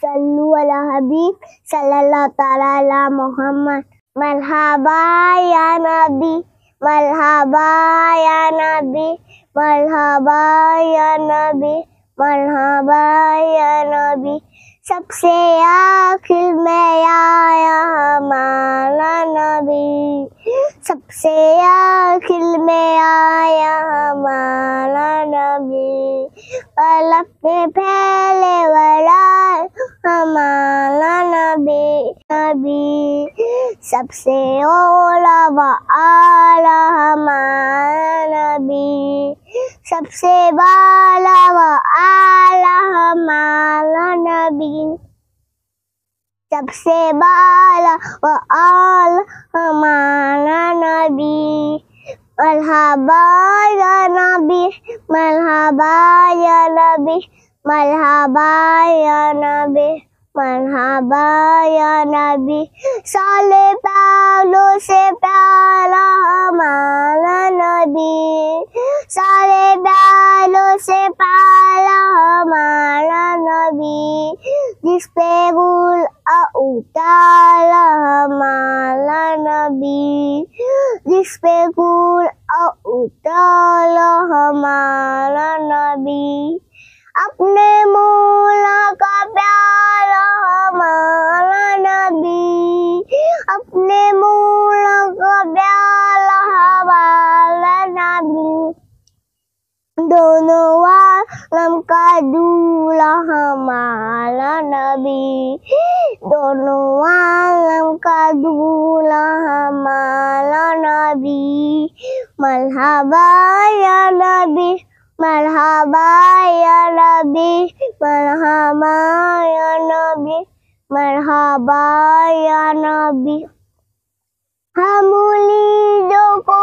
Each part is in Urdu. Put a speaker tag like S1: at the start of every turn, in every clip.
S1: صلو اللہ حبیب صلی اللہ تعالی محمد مرحبا یا نبی مرحبا یا نبی مرحبا یا نبی مرحبا یا نبی سب سے آخر میں آیا ہمارا نبی سب سے آخر میں آیا ہمارا نبی پلک مالا نبی نبی سب سے اولا و ہمارا نبی سب سے بالا آلا ہمارا نبی سب سے بالا و آل ہمارا نبی مرحبا یا نبی مرحبا یا نبی مرحبا یا نبی مرحبا یا نبی سال پہلو سے پیارا ہمارا نبی سال پہلو سے پیارا ہمارا نبی جس پہ گل اتارا ہمارا نبی جس پہ گل اتارا ہمارا نبی اپنے منہ dono wa lam kadula hamala nabi dono wa lam kadula hamala nabi malhaba ya nabi malhaba ya nabi malhaba ya nabi malhaba ya nabi hamuli joko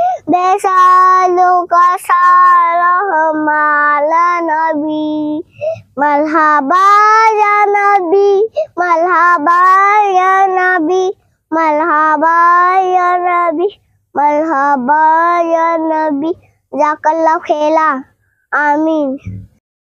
S1: نسألك سالهما على نبي مرحبا يا نبي مرحبا يا نبي مرحبا يا نبي مرحبا يا نبي جزاك الله خيرا آمين